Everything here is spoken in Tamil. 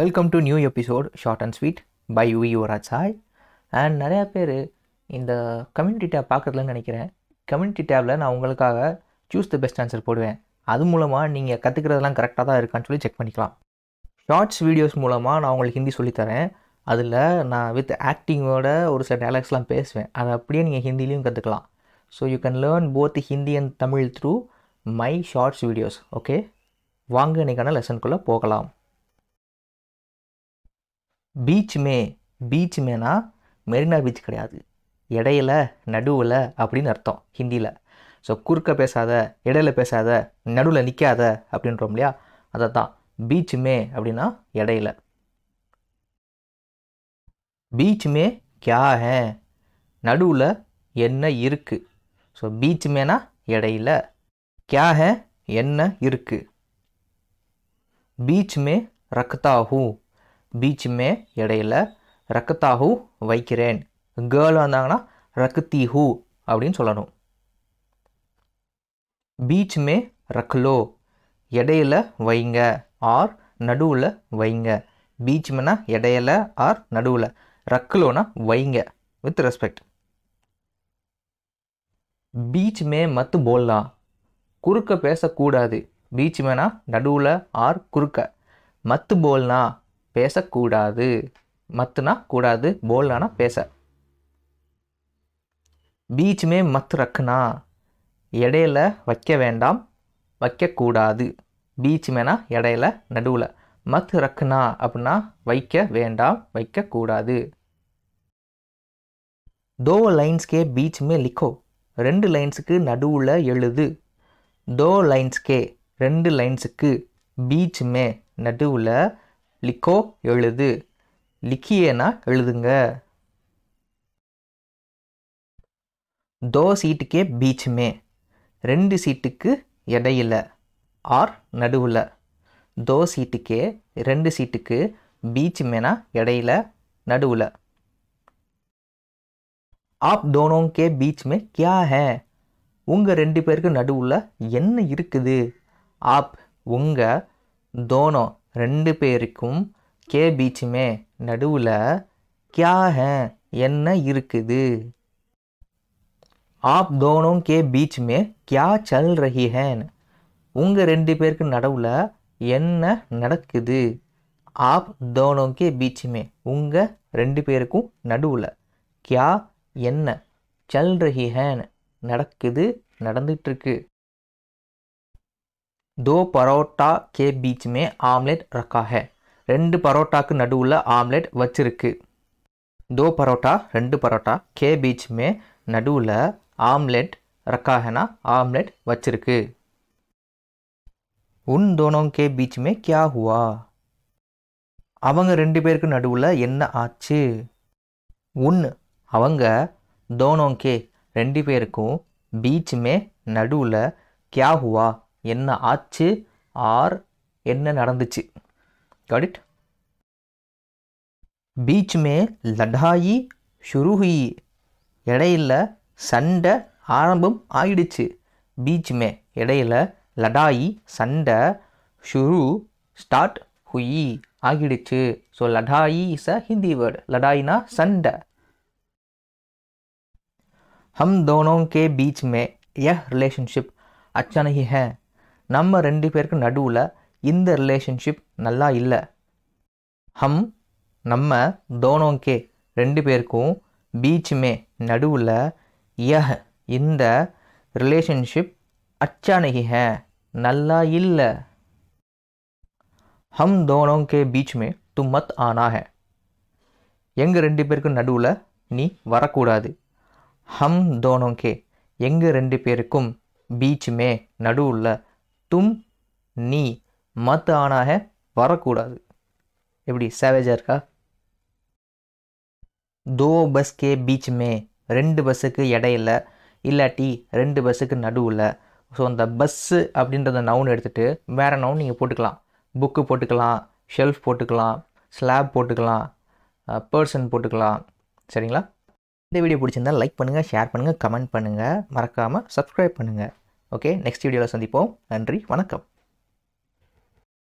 welcome to new episode short and sweet by you Yuvraj Sai and நிறையா பேர் இந்த கம்யூனிட்டி டேப் பார்க்குறதுலன்னு நினைக்கிறேன் கம்யூனிட்டி டேப்பில் நான் உங்களுக்காக சூஸ் த பெஸ்ட் ஆன்சர் போடுவேன் அது மூலமாக நீங்கள் கற்றுக்கிறதெல்லாம் கரெக்டாக தான் இருக்கான்னு சொல்லி செக் பண்ணிக்கலாம் ஷார்ட்ஸ் வீடியோஸ் மூலமாக நான் உங்களுக்கு ஹிந்தி சொல்லித்தரேன் அதில் நான் வித் ஆக்டிங்கோட ஒரு சில டைலாக்ஸ்லாம் பேசுவேன் அதை அப்படியே நீங்கள் ஹிந்திலையும் கற்றுக்கலாம் so you can learn both Hindi and Tamil through my shorts videos okay வாங்க இன்றைக்கான லெசனுக்குள்ளே போகலாம் பீச் மே பீச் மெரினா பீச் கிடையாது இடையில நடுவில் அப்படின்னு அர்த்தம் ஹிந்தியில் ஸோ குறுக்க பேசாத இடையில பேசாத நடுவில் நிற்காத அப்படின்றோம் இல்லையா அதை தான் பீச் மே அப்படின்னா இடையில பீச் மே கியா ஹே நடுவில் என்ன இருக்குது ஸோ பீச் இடையில கியா ஹே என்ன இருக்குது பீச் மே ரக்தா ஹூ பீச்சுமே இடையில் ரக்கத்தாகு வைக்கிறேன் கேர்ள் வந்தாங்கன்னா ரக்தி ஹூ அப்படின்னு சொல்லணும் பீச்சுமே ரக்லோ இடையில வைங்க ஆர் நடுவில் வைங்க பீச்மேனா இடையில ஆர் நடுவில் ரக்லோனா வைங்க வித் ரெஸ்பெக்ட் பீச் மே மத்து போல்லாம் குறுக்க பேசக்கூடாது பீச் மேனா நடுவில் ஆர் குறுக்க மத்து போல்னா பேசக்கூடாது மத்துனா கூடாது போலானா பேச பீச்சுமே மத்து ரக்குனா रखना இடையில வைக்க வேண்டாம் வைக்கக்கூடாது பீச் மேனா இடையில நடுவில் மத் ரக்குனா அப்படின்னா வைக்க வேண்டாம் வைக்கக்கூடாது தோ லைன்ஸ்கே பீச்சுமே லிக்கோ ரெண்டு லைன்ஸுக்கு நடுவில் எழுது தோ லைன்ஸ்கே ரெண்டு லைன்ஸுக்கு பீச் மே நடுவில் லிக்கோ எழுது லிக்கியேனா எழுதுங்க தோ சீட்டுக்கே பீச் மே ரெண்டு சீட்டுக்கு இடையில ஆர் நடுவில் தோ சீட்டுக்கே ரெண்டு சீட்டுக்கு பீச் மேனா இடையில நடுவில் ஆப் டோனோங்கே பீச் மே கியா ஹே உங்கள் ரெண்டு பேருக்கு நடுவில் என்ன இருக்குது ஆப் உங்கள் தோனோ ரெண்டு பேருக்கும் கே பீச்சுமே நடுவில் கியா என்ன இருக்குது ஆப் தோனும் கே பீச்சுமே கியா சல் ரஹி ஹேன் உங்கள் ரெண்டு பேருக்கு நடுவில் என்ன நடக்குது ஆப் தோனும் கே பீச்சுமே உங்கள் ரெண்டு பேருக்கும் நடுவில் கியா என்ன சல் ரஹி ஹேன் நடக்குது நடந்துட்டுருக்கு தோ பரோட்டா கே பீச் மே ஆம்லெட் ரக்கா ஹே ரெண்டு பரோட்டாக்கு நடுவில் ஆம்லெட் வச்சிருக்கு தோ பரோட்டா ரெண்டு பரோட்டா கே பீச் மே நடுவில் ஆம்லெட் ரக்கா ஹேனா ஆம்லெட் வச்சிருக்கு உன் தோனோங் கே பீச் மே கியா ஹுவா அவங்க ரெண்டு பேருக்கு நடுவில் என்ன ஆச்சு உன் அவங்க தோனோங்கே ரெண்டு பேருக்கும் பீச்சுமே நடுவில் கியா ஹுவா என்ன ஆச்சு ஆர் என்ன நடந்துச்சு காடிட் பீச் மே லடாயி ஷுருஹி இடையில் சண்டை ஆரம்பம் ஆயிடுச்சு பீச் மே இடையில லடாயி சண்டை ஷுரு ஸ்டார்ட் ஹுயி ஆகிடுச்சு ஸோ லடாயி இஸ் அ ஹிந்தி வேர்டு லடாயினா சண்டை हम दोनों के बीच में यह रिलेशनशिप अच्छा नहीं है நம்ம ரெண்டு பேருக்கு நடுவில் இந்த ரிலேஷன்ஷிப் நல்லா இல்லை ஹம் நம்ம தோனோங்கே ரெண்டு பேருக்கும் பீச்சுமே நடுவில் யஹ் இந்த ரிலேஷன்ஷிப் அச்சானகி ஹ நல்லா இல்லை ஹம் தோனோங்கே பீச்சுமே தும்மத் ஆனாக ஆனா எங்கள் ரெண்டு பேருக்கும் நடுவில் நீ வரக்கூடாது ஹம் தோனோங்கே எங்கள் ரெண்டு பேருக்கும் பீச்சுமே நடுவில் தும் நீ மத்து ஆணாக வரக்கூடாது எப்படி சேவேஜாக இருக்கா தோ பஸ்கே பீச் மே ரெண்டு பஸ்ஸுக்கு இடையில இல்லாட்டி ரெண்டு பஸ்ஸுக்கு நடுவில் ஸோ அந்த பஸ்ஸு அப்படின்றத நவுன் எடுத்துகிட்டு வேறு நவுன் நீங்கள் போட்டுக்கலாம் புக்கு போட்டுக்கலாம் ஷெல்ஃப் போட்டுக்கலாம் ஸ்லாப் போட்டுக்கலாம் பர்சன் போட்டுக்கலாம் சரிங்களா இந்த வீடியோ பிடிச்சிருந்தால் லைக் பண்ணுங்கள் ஷேர் பண்ணுங்கள் கமெண்ட் பண்ணுங்கள் மறக்காமல் சப்ஸ்கிரைப் பண்ணுங்கள் ஓகே நெக்ஸ்ட் வீடியோவில் சந்திப்போம் நன்றி வணக்கம்